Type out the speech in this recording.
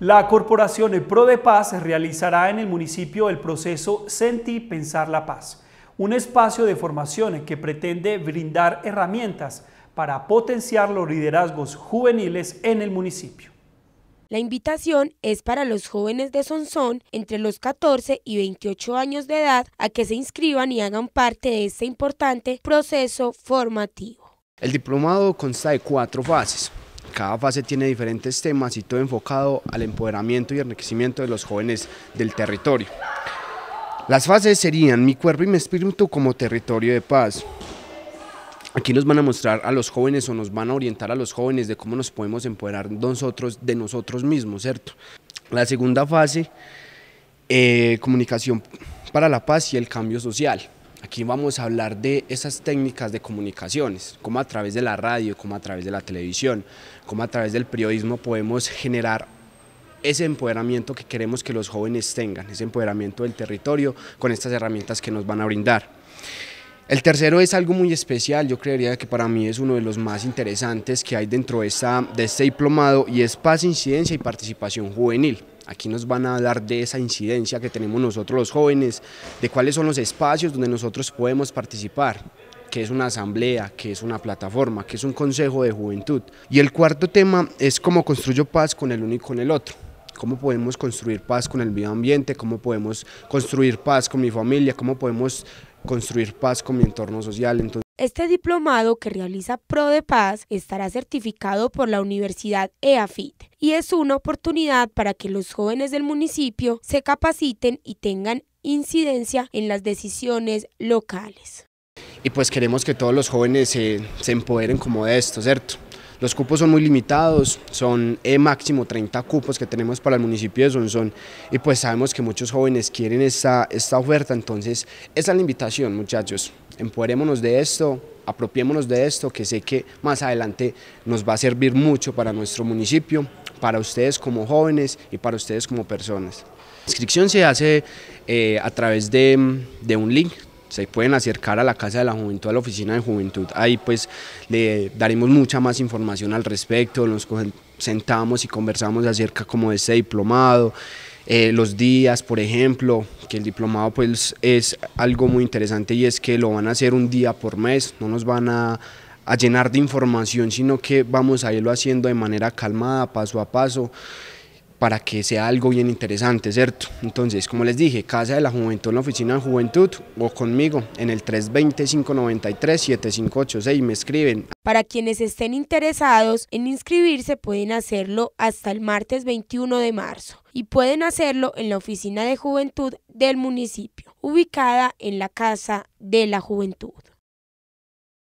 La Corporación Pro de Paz realizará en el municipio el proceso Senti Pensar la Paz, un espacio de formación que pretende brindar herramientas para potenciar los liderazgos juveniles en el municipio. La invitación es para los jóvenes de Sonsón entre los 14 y 28 años de edad a que se inscriban y hagan parte de este importante proceso formativo. El diplomado consta de cuatro fases. Cada fase tiene diferentes temas y todo enfocado al empoderamiento y enriquecimiento de los jóvenes del territorio. Las fases serían mi cuerpo y mi espíritu como territorio de paz. Aquí nos van a mostrar a los jóvenes o nos van a orientar a los jóvenes de cómo nos podemos empoderar nosotros de nosotros mismos, ¿cierto? La segunda fase, eh, comunicación para la paz y el cambio social. Aquí vamos a hablar de esas técnicas de comunicaciones, como a través de la radio, como a través de la televisión, como a través del periodismo podemos generar ese empoderamiento que queremos que los jóvenes tengan, ese empoderamiento del territorio con estas herramientas que nos van a brindar. El tercero es algo muy especial, yo creería que para mí es uno de los más interesantes que hay dentro de, de este diplomado y es paz, incidencia y participación juvenil. Aquí nos van a hablar de esa incidencia que tenemos nosotros los jóvenes, de cuáles son los espacios donde nosotros podemos participar que es una asamblea, que es una plataforma, que es un consejo de juventud. Y el cuarto tema es cómo construyo paz con el uno y con el otro. Cómo podemos construir paz con el medio ambiente, cómo podemos construir paz con mi familia, cómo podemos construir paz con mi entorno social. Entonces, este diplomado que realiza Pro de Paz estará certificado por la Universidad EAFIT y es una oportunidad para que los jóvenes del municipio se capaciten y tengan incidencia en las decisiones locales. Y pues queremos que todos los jóvenes se, se empoderen como de esto, ¿cierto? Los cupos son muy limitados, son eh, máximo 30 cupos que tenemos para el municipio de Sonsón y pues sabemos que muchos jóvenes quieren esta, oferta, entonces esa es la invitación muchachos, empoderémonos de esto, apropiémonos de esto que sé que más adelante nos va a servir mucho para nuestro municipio, para ustedes como jóvenes y para ustedes como personas. La inscripción se hace eh, a través de, de un link se pueden acercar a la Casa de la Juventud, a la Oficina de Juventud. Ahí pues le daremos mucha más información al respecto, nos sentamos y conversamos acerca como de ese diplomado, eh, los días, por ejemplo, que el diplomado pues es algo muy interesante y es que lo van a hacer un día por mes, no nos van a a llenar de información, sino que vamos a irlo haciendo de manera calmada, paso a paso para que sea algo bien interesante, ¿cierto? Entonces, como les dije, Casa de la Juventud en la Oficina de Juventud o conmigo en el 320-593-7586 me escriben. Para quienes estén interesados en inscribirse pueden hacerlo hasta el martes 21 de marzo y pueden hacerlo en la Oficina de Juventud del municipio, ubicada en la Casa de la Juventud.